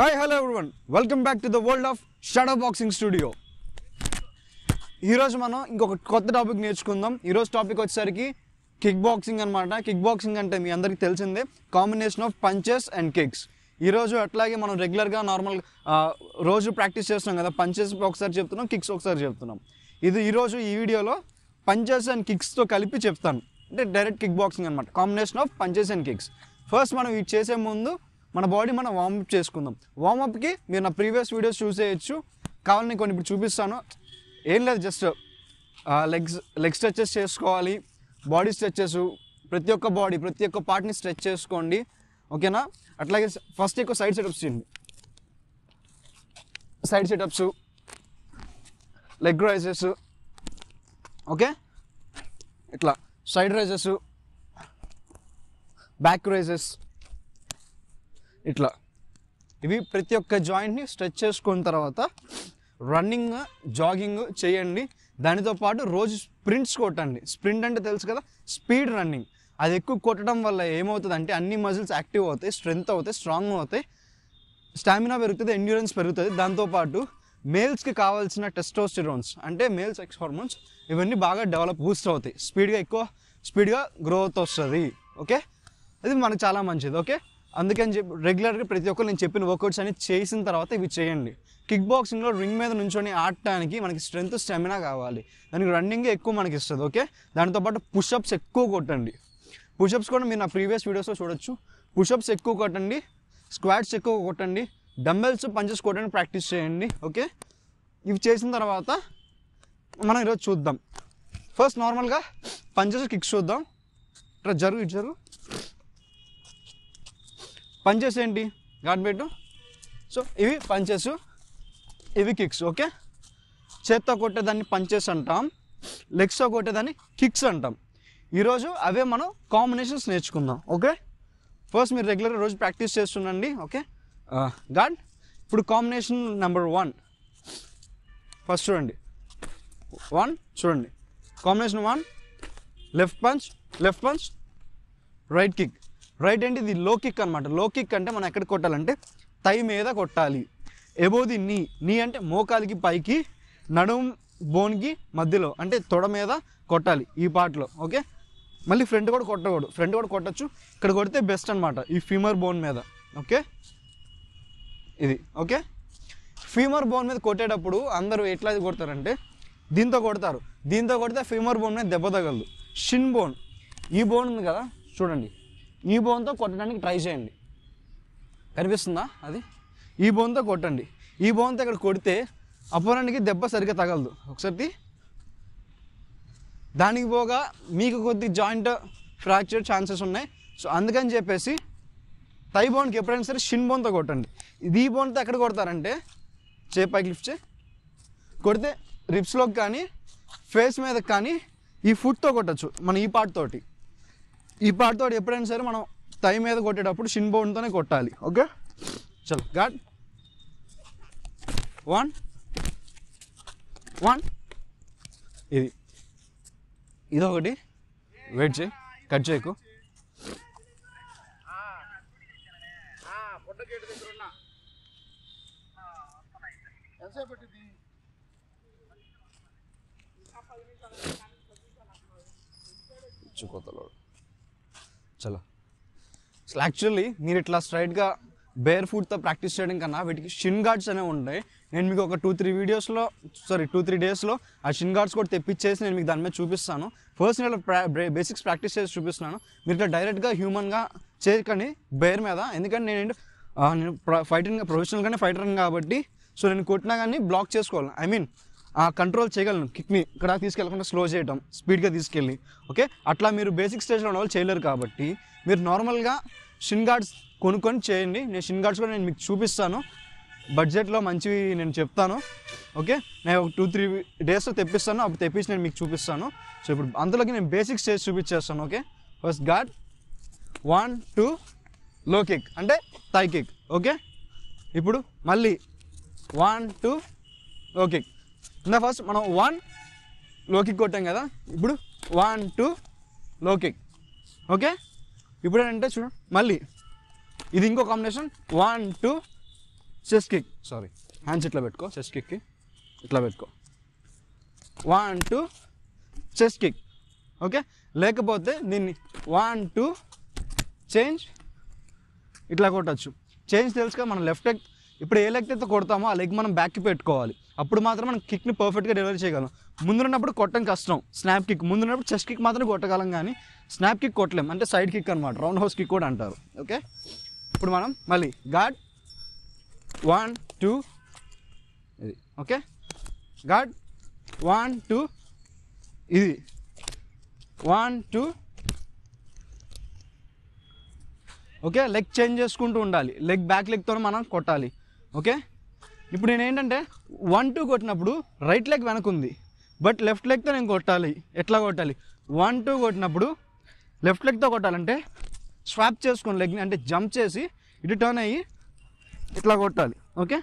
hi hello one welcome back to the world of shadow boxing studio ఈరోజు మనం ఇంకొక కొత్త టాపిక్ నేర్చుకుందాం ఈరోజు టాపిక్ వచ్చేసరికి కిక్ బాక్సింగ్ అనమాట కిక్ బాక్సింగ్ అంటే మీ అందరికీ తెలిసిందే combination of punches and kicks ఈరోజు అట్లాగే మనం రెగ్యులర్గా నార్మల్ రోజు ప్రాక్టీస్ చేస్తున్నాం కదా పంచెస్ ఒకసారి చెప్తున్నాం కిక్స్ ఒకసారి చెప్తున్నాం ఇది ఈరోజు ఈ వీడియోలో పంచెస్ అండ్ కిక్స్తో కలిపి చెప్తాను అంటే డైరెక్ట్ కిక్ బాక్సింగ్ అనమాట combination of punches and kicks first మనం ఇది చేసే ముందు మన బాడీ మనం వార్మప్ చేసుకుందాం వార్మప్కి మీరు నా ప్రీవియస్ వీడియోస్ చూసేయచ్చు కావాలని కొన్ని ఇప్పుడు చూపిస్తాను ఏం లేదు జస్ట్ లెగ్స్ లెగ్ స్ట్రెచెస్ చేసుకోవాలి బాడీ స్ట్రెచెస్ ప్రతి ఒక్క బాడీ ప్రతి ఒక్క పార్ట్ని స్ట్రెచ్ చేసుకోండి ఓకేనా అట్లాగే ఫస్ట్ ఎక్కువ సైడ్ సెటప్స్ చేయండి side situps leg raises okay ఇట్లా సైడ్ రైజెస్ బ్యాక్ రైజెస్ ఇట్లా ఇవి ప్రతి ఒక్క జాయింట్ని స్ట్రెచ్ చేసుకున్న తర్వాత రన్నింగ్ జాగింగ్ చేయండి దానితో పాటు రోజు స్ప్రింట్స్ కొట్టండి స్ప్రింట్ అంటే తెలుసు కదా స్పీడ్ రన్నింగ్ అది ఎక్కువ కొట్టడం వల్ల ఏమవుతుంది అంటే అన్ని మజిల్స్ యాక్టివ్ అవుతాయి స్ట్రెంగ్త్ అవుతాయి స్ట్రాంగ్ అవుతాయి స్టామినా పెరుగుతుంది ఎండ్యూరెన్స్ పెరుగుతుంది దాంతోపాటు మేల్స్కి కావాల్సిన టెస్టోస్టిరోన్స్ అంటే మేల్స్ ఎక్స్ హార్మోన్స్ ఇవన్నీ బాగా డెవలప్ బూస్ట్ అవుతాయి స్పీడ్గా ఎక్కువ స్పీడ్గా గ్రోత్ వస్తుంది ఓకే అది మనకు చాలా మంచిది ఓకే అందుకని చెప్పి రెగ్యులర్గా ప్రతి ఒక్కరు నేను చెప్పిన వర్కౌట్స్ అని చేసిన తర్వాత ఇవి చేయండి కిక్ బాక్సింగ్లో రింగ్ మీద నుంచొని ఆడటానికి మనకి స్ట్రెంగ్త్ స్టెమినా కావాలి దానికి రన్నింగ్ ఎక్కువ మనకి ఇస్తుంది ఓకే పాటు పుషప్స్ ఎక్కువ కొట్టండి పుషప్స్ కూడా మీరు నా ప్రీవియస్ వీడియోస్లో చూడొచ్చు పుషప్స్ ఎక్కువ కొట్టండి స్క్వాట్స్ ఎక్కువ కొట్టండి డంబెల్స్ పంచెస్ కొట్టండి ప్రాక్టీస్ చేయండి ఓకే ఇవి చేసిన తర్వాత మనం ఈరోజు చూద్దాం ఫస్ట్ నార్మల్గా పంచెస్ కిక్స్ చూద్దాం ఇట్లా జరుగు ఇటు జరుగు పంచెస్ ఏంటి గాడ్ బెడ్ సో ఇవి పంచెస్ ఇవి కిక్స్ ఓకే చేత్తో కొట్టేదాన్ని పంచెస్ అంటాం లెగ్స్తో కొట్టేదాన్ని కిక్స్ అంటాం ఈరోజు అవే మనం కాంబినేషన్స్ నేర్చుకుందాం ఓకే ఫస్ట్ మీరు రెగ్యులర్ రోజు ప్రాక్టీస్ చేస్తుండండి ఓకే uh, గాడ్ ఇప్పుడు కాంబినేషన్ నెంబర్ వన్ ఫస్ట్ చూడండి వన్ చూడండి combination one left punch left punch right kick right అంటే ఇది లోకిక్ అనమాట లోకిక్ అంటే మనం ఎక్కడ కొట్టాలంటే తై మీద కొట్టాలి ఎబో ది నీ నీ అంటే మోకాలికి పైకి నడుం బోన్కి మధ్యలో అంటే తొడ మీద కొట్టాలి ఈ పాటలో ఓకే మళ్ళీ ఫ్రంట్ కూడా కొట్టకూడదు ఫ్రంట్ కూడా కొట్టచ్చు ఇక్కడ కొడితే బెస్ట్ అనమాట ఈ ఫీమర్ బోన్ మీద ఓకే ఇది ఓకే ఫీమర్ బోన్ మీద కొట్టేటప్పుడు అందరూ ఎట్లా కొడతారంటే దీంతో కొడతారు దీంతో కొడితే ఫీమర్ బోన్ మీద దెబ్బ తగలదు షిన్ బోన్ ఈ బోన్ ఉంది కదా చూడండి ఈ బోన్తో కొట్టడానికి ట్రై చేయండి కనిపిస్తుందా అది ఈ బోన్తో కొట్టండి ఈ బోన్తో ఇక్కడ కొడితే అపోనెంట్కి దెబ్బ సరిగ్గా తగలదు ఒకసారి దానికి పోగా మీకు కొద్ది జాయింట్ ఫ్రాక్చర్ ఛాన్సెస్ ఉన్నాయి సో అందుకని చెప్పేసి తై బోన్కి ఎప్పుడైనా సరే షిన్ బోన్తో కొట్టండి ఇది బోన్తో ఎక్కడ కొడతారంటే చే పైకి లిఫ్ట్ చే కొడితే రిప్స్లోకి కానీ ఫేస్ మీదకి కానీ ఈ ఫుట్తో కొట్టచ్చు మన ఈ పార్ట్ తోటి ఈ పాటతో ఎప్పుడైనా సరే మనం టై మీద కొట్టేటప్పుడు షిన్ బోన్తోనే కొట్టాలి ఓకే చలో గాడ్ వన్ వన్ ఇది ఇదొకటి వెయిట్ చేయి కట్ చేయకు చుకోతలో చాలా అసలు యాక్చువల్లీ మీరు ఇట్లా స్ట్రైట్గా బేర్ ఫుడ్తో ప్రాక్టీస్ చేయడం కన్నా వీటికి షిన్ గార్డ్స్ అనేవి ఉంటాయి నేను మీకు ఒక టూ త్రీ వీడియోస్లో సారీ టూ త్రీ డేస్లో ఆ షిన్ గార్డ్స్ కూడా తెప్పించేసి నేను మీకు దాని మీద చూపిస్తాను ఫస్ట్ నేను బేసిక్స్ ప్రాక్టీస్ చేసి చూపిస్తున్నాను మీరు ఇట్లా డైరెక్ట్గా హ్యూమన్గా చేయకండి బేర్ మీద ఎందుకంటే నేను నేను ఫైటింగ్ ప్రొఫెషనల్గానే ఫైటర్ని కాబట్టి సో నేను కొట్టినా కానీ బ్లాక్ చేసుకోవాలి ఐ మీన్ కంట్రోల్ చేయగలను కిక్ని ఇక్కడ తీసుకెళ్లకుండా స్లో చేయడం స్పీడ్గా తీసుకెళ్ళి ఓకే అట్లా మీరు బేసిక్ స్టేజ్లో ఉన్న వాళ్ళు చేయలేరు కాబట్టి మీరు నార్మల్గా షిన్ గార్డ్స్ కొనుక్కొని చేయండి నేను షిన్ గార్డ్స్ కూడా నేను మీకు చూపిస్తాను బడ్జెట్లో మంచివి నేను చెప్తాను ఓకే నేను ఒక టూ త్రీ డేస్లో తెప్పిస్తాను అప్పుడు తెప్పించి నేను మీకు చూపిస్తాను సో ఇప్పుడు అందులోకి నేను బేసిక్ స్టేజ్ చూపించేస్తాను okay first guard one two low kick అంటే థై కిక్ ఓకే ఇప్పుడు మళ్ళీ వన్ టూ లో కిక్ ఇంకా ఫస్ట్ మనం వన్ లోకిక్ కొట్టాం కదా ఇప్పుడు వన్ టూ లోకిక్ ఓకే ఇప్పుడు ఏంటంటే చూడు మళ్ళీ ఇది ఇంకో combination one two chest kick sorry hands ఇట్లా పెట్టుకో చెస్ కిక్కి ఇట్లా పెట్టుకో one two chest kick okay లేకపోతే దీన్ని వన్ టూ చేంజ్ ఇట్లా కొట్టచ్చు చేంజ్ తెలుసుగా మన లెఫ్ట్ ఇప్పుడు ఏ లెగ్ అయితే కొడతామో ఆ లెగ్ మనం బ్యాక్కి పెట్టుకోవాలి అప్పుడు మాత్రం మనం కిక్ని పర్ఫెక్ట్గా డెలివరీ చేయగలం ముందున్నప్పుడు కొట్టడం కష్టం స్నాప్ కిక్ ముందున్నప్పుడు చెస్ట్ కిక్ మాత్రం కొట్టగలం కానీ స్నాప్ కిక్ కొట్టలేం అంటే సైడ్ కిక్ అనమాట రౌండ్ హౌస్ కిక్ కూడా అంటారు ఓకే ఇప్పుడు మనం మళ్ళీ గాడ్ వన్ టూ ఇది ఓకే గాడ్ వన్ టూ ఇది one two okay leg change చేసుకుంటూ ఉండాలి లెగ్ బ్యాక్ లెగ్తో మనం కొట్టాలి ఓకే ఇప్పుడు నేను ఏంటంటే వన్ టూ కొట్టినప్పుడు రైట్ లెగ్ వెనక ఉంది బట్ లెఫ్ట్ లెగ్తో నేను కొట్టాలి ఎట్లా కొట్టాలి వన్ టూ కొట్టినప్పుడు లెఫ్ట్ లెగ్తో కొట్టాలంటే స్వాప్ చేసుకుని లెగ్ అంటే జంప్ చేసి ఇటు టర్న్ అయ్యి ఇట్లా కొట్టాలి ఓకే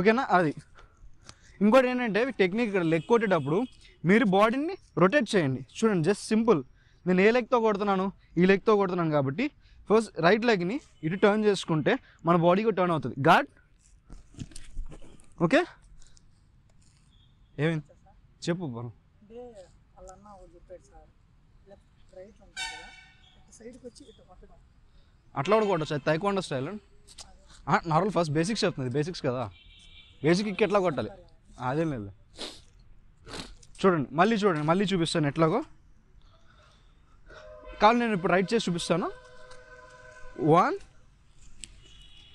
ఓకేనా అది ఇంకోటి ఏంటంటే టెక్నిక్ ఇక్కడ లెగ్ కొట్టేటప్పుడు మీరు బాడీని రొటేట్ చేయండి చూడండి జస్ట్ సింపుల్ నేను ఏ లెగ్తో కొడుతున్నాను ఈ లెగ్తో కొడుతున్నాను కాబట్టి ఫస్ట్ రైట్ లెగ్ని ఇటు టర్న్ చేసుకుంటే మన బాడీ కూడా టర్న్ అవుతుంది గాడ్ ఓకే ఏమైంది చెప్పు మనం అట్లా కూడా కొట్టచ్చు అది taekwondo style normal first basics చెప్తుంది బేసిక్స్ కదా బేసిక్ ఇక్క ఎట్లా కొట్టాలి అదేం లేదు చూడండి మళ్ళీ చూడండి మళ్ళీ చూపిస్తాను ఎట్లాగో కావాలి నేను ఇప్పుడు రైట్ చేసి చూపిస్తాను వన్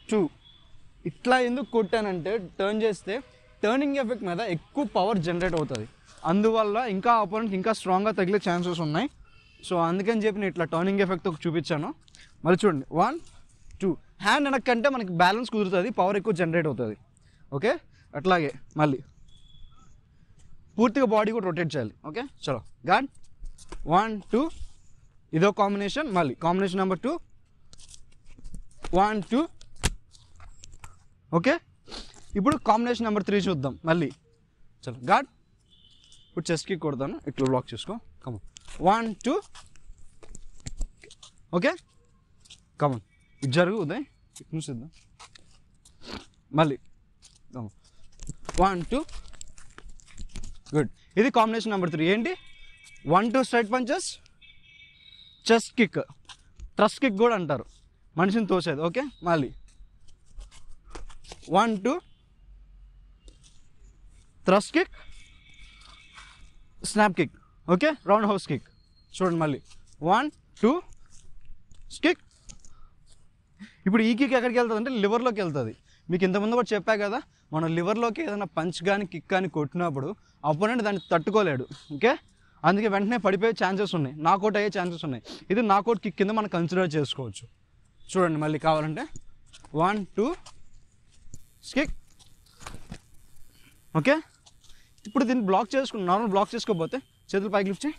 టూ ఇట్లా ఎందుకు కొట్టానంటే టర్న్ చేస్తే టర్నింగ్ ఎఫెక్ట్ మీద ఎక్కువ పవర్ జనరేట్ అవుతుంది అందువల్ల ఇంకా ఆపోనెంట్ ఇంకా స్ట్రాంగ్గా తగిలే ఛాన్సెస్ ఉన్నాయి సో అందుకని చెప్పి నేను ఇట్లా టర్నింగ్ ఎఫెక్ట్ ఒక చూపించాను మళ్ళీ చూడండి వన్ టూ హ్యాండ్ వెనక్కంటే మనకి బ్యాలెన్స్ కుదురుతుంది పవర్ ఎక్కువ జనరేట్ అవుతుంది ఓకే అట్లాగే మళ్ళీ పూర్తిగా బాడీ కూడా రొటేట్ చేయాలి ఓకే చలో గాన్ వన్ టూ ఇదో కాంబినేషన్ మళ్ళీ combination number two one two okay ఇప్పుడు కాంబినేషన్ నెంబర్ త్రీ చూద్దాం మళ్ళీ చలో గాడ్ ఇప్పుడు చెస్కి కొడతాను ఇట్లా బ్లాక్ చేసుకో come on one two okay come on ఇది జరుగు ఉదయ్ ఇటు నుంచి ఇద్దాం మళ్ళీ కమన్ వన్ టూ గుడ్ ఇది కాంబినేషన్ నెంబర్ త్రీ ఏంటి one two straight punches chest kick thrust kick కూడా అంటారు మనిషిని తోసేది ఓకే మళ్ళీ one two thrust kick snap kick okay roundhouse kick చూడండి మళ్ళీ వన్ టూ కిక్ ఇప్పుడు ఈ కిక్ ఎక్కడికి వెళ్తుంది అంటే లివర్లోకి వెళ్తుంది మీకు ఇంతకుముందు కూడా చెప్పా కదా మనం లివర్లోకి ఏదైనా పంచ్ కానీ కిక్ కానీ కొట్టినప్పుడు అపోనెంట్ దాన్ని తట్టుకోలేడు ఓకే అందుకే వెంటనే పడిపోయే ఛాన్సెస్ ఉన్నాయి నాకౌట్ అయ్యే ఛాన్సెస్ ఉన్నాయి ఇది నాకౌట్ కిక్ కింద మనం కన్సిడర్ చేసుకోవచ్చు చూడండి మళ్ళీ కావాలంటే వన్ టూ స్కిక్ ఓకే ఇప్పుడు దీన్ని బ్లాక్ చేసుకుని నార్మల్ బ్లాక్ చేసుకోకపోతే చేతులు పైకి లిఫ్ట్ చేయి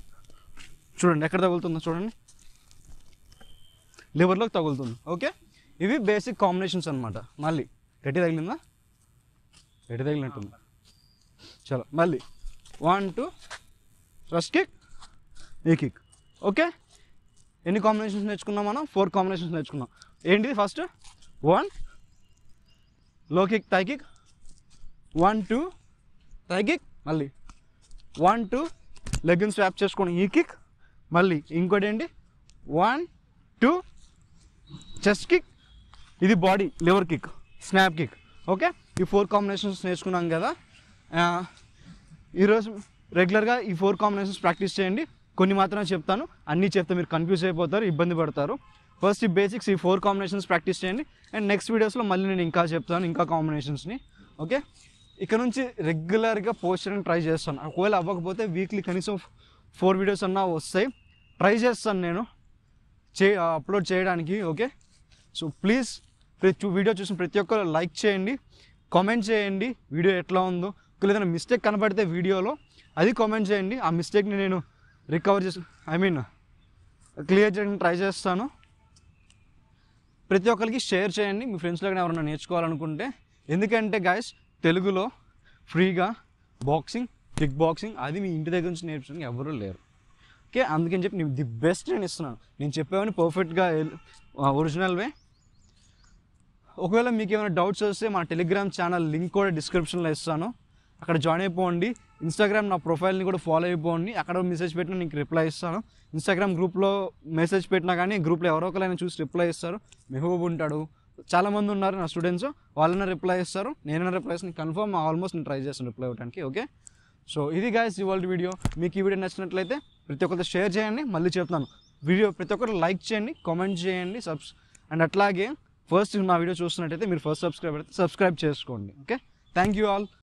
చూడండి ఎక్కడ తగులుతుందో చూడండి లివర్లోకి తగులుతుంది ఓకే ఇవి బేసిక్ కాంబినేషన్స్ అనమాట మళ్ళీ గట్టి తగిలిందా గట్టి తగిలినట్టుంది చలో మళ్ళీ వన్ టూ ఫస్ట్ కిక్ ఈ కిక్ ఓకే ఎన్ని కాంబినేషన్స్ నేర్చుకున్నాం మనం ఫోర్ కాంబినేషన్స్ నేర్చుకున్నాం ఏంటిది first one low kick kick one two thigh kick మళ్ళీ వన్ టూ లెగ్గిన్స్ ట్యాప్ చేసుకొని ఈ కిక్ మళ్ళీ ఇంకోటి ఏంటి వన్ టూ చెస్ట్ కిక్ ఇది body liver kick snap kick okay ఈ ఫోర్ కాంబినేషన్స్ నేర్చుకున్నాం కదా ఈరోజు రెగ్యులర్గా ఈ ఫోర్ కాంబినేషన్స్ ప్రాక్టీస్ చేయండి కొన్ని మాత్రమే చెప్తాను అన్నీ చెప్తే మీరు కన్ఫ్యూజ్ అయిపోతారు ఇబ్బంది పడతారు ఫస్ట్ ఈ బేసిక్స్ ఈ ఫోర్ కాంబినేషన్స్ ప్రాక్టీస్ చేయండి అండ్ నెక్స్ట్ వీడియోస్లో మళ్ళీ నేను ఇంకా చెప్తాను ఇంకా కాంబినేషన్స్ని ఓకే ఇక్కడ నుంచి రెగ్యులర్గా పోస్టర్ని ట్రై చేస్తాను ఒకవేళ అవ్వకపోతే వీక్లీ కనీసం ఫోర్ వీడియోస్ అన్నా వస్తాయి ట్రై చేస్తాను నేను చే అప్లోడ్ చేయడానికి ఓకే సో ప్లీజ్ ప్రతి వీడియో చూసిన ప్రతి ఒక్కరు లైక్ చేయండి కామెంట్ చేయండి వీడియో ఎట్లా ఉందో ఒకవేళ ఏదైనా మిస్టేక్ కనబడితే వీడియోలో అది కామెంట్ చేయండి ఆ మిస్టేక్ని నేను రికవర్ చేసి ఐ మీన్ క్లియర్ చేయడానికి ట్రై చేస్తాను ప్రతి ఒక్కరికి షేర్ చేయండి మీ ఫ్రెండ్స్లో కానీ ఎవరైనా నేర్చుకోవాలనుకుంటే ఎందుకంటే గాయస్ తెలుగులో ఫ్రీగా బాక్సింగ్ కిక్ బాక్సింగ్ అది మీ ఇంటి దగ్గర నుంచి నేర్పించడానికి ఎవరూ లేరు ఓకే అందుకని చెప్పి నేను ది బెస్ట్ నేను ఇస్తున్నాను నేను చెప్పేవని పర్ఫెక్ట్గా ఒరిజినల్ వే ఒకవేళ మీకు ఏమైనా డౌట్స్ వస్తే మా టెలిగ్రామ్ ఛానల్ లింక్ కూడా డిస్క్రిప్షన్లో ఇస్తాను అక్కడ జాయిన్ అయిపోండి ఇన్స్టాగ్రామ్ నా ప్రొఫైల్ని కూడా ఫాలో అయిపోండి అక్కడ మెసేజ్ పెట్టినా నీకు రిప్లై ఇస్తాను ఇన్స్టాగ్రామ్ గ్రూప్లో మెసేజ్ పెట్టినా కానీ గ్రూప్లో ఎవరో ఒకరైనా చూసి రిప్లై ఇస్తారు మెహబూబ్ ఉంటాడు చాలామంది ఉన్నారు నా స్టూడెంట్స్ వాళ్ళైనా రిప్లై ఇస్తారు నేనైనా రిప్లై ఇస్తాను కన్ఫర్మ్ ఆల్మోస్ట్ నేను ట్రై చేస్తాను రిప్లై అవ్వడానికి ఓకే సో ఇది గాయస్ ఇవాళ వీడియో మీకు ఈ వీడియో నచ్చినట్లయితే ప్రతి ఒక్కరితో షేర్ చేయండి మళ్ళీ చెప్తాను వీడియో ప్రతి ఒక్కరు లైక్ చేయండి కామెంట్ చేయండి సబ్స్ అండ్ అట్లాగే ఫస్ట్ నా వీడియో చూస్తున్నట్టయితే మీరు ఫస్ట్ సబ్స్క్రైబ్ అయితే సబ్స్క్రైబ్ చేసుకోండి ఓకే థ్యాంక్ యూ ఆల్